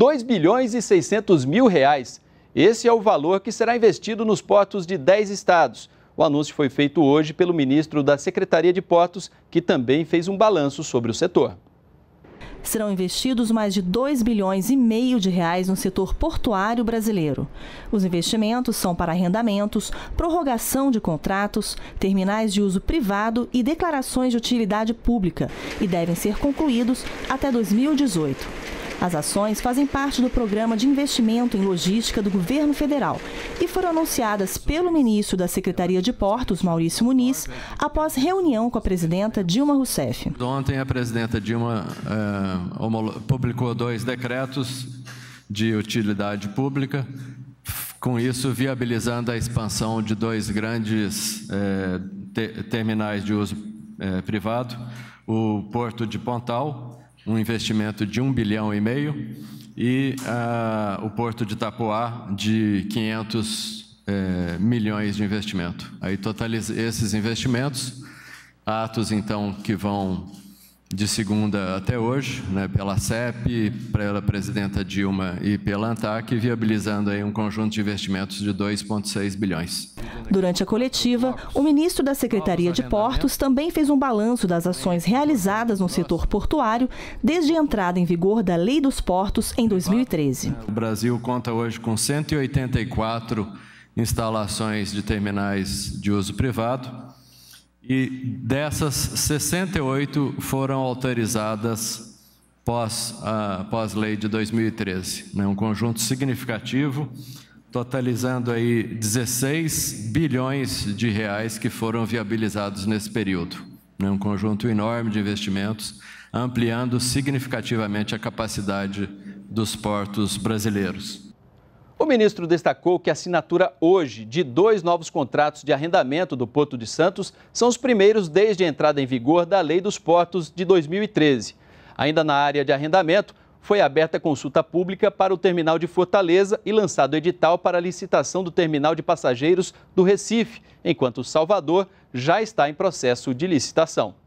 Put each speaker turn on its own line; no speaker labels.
2 bilhões e 600 mil reais. Esse é o valor que será investido nos portos de 10 estados. O anúncio foi feito hoje pelo ministro da Secretaria de Portos, que também fez um balanço sobre o setor.
Serão investidos mais de 2 bilhões e meio de reais no setor portuário brasileiro. Os investimentos são para arrendamentos, prorrogação de contratos, terminais de uso privado e declarações de utilidade pública e devem ser concluídos até 2018. As ações fazem parte do programa de investimento em logística do governo federal e foram anunciadas pelo ministro da Secretaria de Portos, Maurício Muniz, após reunião com a presidenta Dilma Rousseff.
Ontem a presidenta Dilma eh, publicou dois decretos de utilidade pública, com isso viabilizando a expansão de dois grandes eh, te terminais de uso eh, privado, o Porto de Pontal um investimento de um bilhão e meio e uh, o porto de Itapoá de 500 eh, milhões de investimento. Aí totaliza esses investimentos, atos então que vão de segunda até hoje, né, pela CEP, pela presidenta Dilma e pela ANTAC, viabilizando aí um conjunto de investimentos de 2,6 bilhões.
Durante a coletiva, o ministro da Secretaria de Portos também fez um balanço das ações realizadas no setor portuário desde a entrada em vigor da Lei dos Portos em 2013. É.
O Brasil conta hoje com 184 instalações de terminais de uso privado e dessas 68 foram autorizadas pós a ah, pós lei de 2013, né? um conjunto significativo totalizando aí 16 bilhões de reais que foram viabilizados nesse período. É um conjunto enorme de investimentos, ampliando significativamente a capacidade dos portos brasileiros.
O ministro destacou que a assinatura hoje de dois novos contratos de arrendamento do Porto de Santos são os primeiros desde a entrada em vigor da Lei dos Portos de 2013. Ainda na área de arrendamento, foi aberta consulta pública para o terminal de Fortaleza e lançado edital para a licitação do terminal de passageiros do Recife, enquanto Salvador já está em processo de licitação.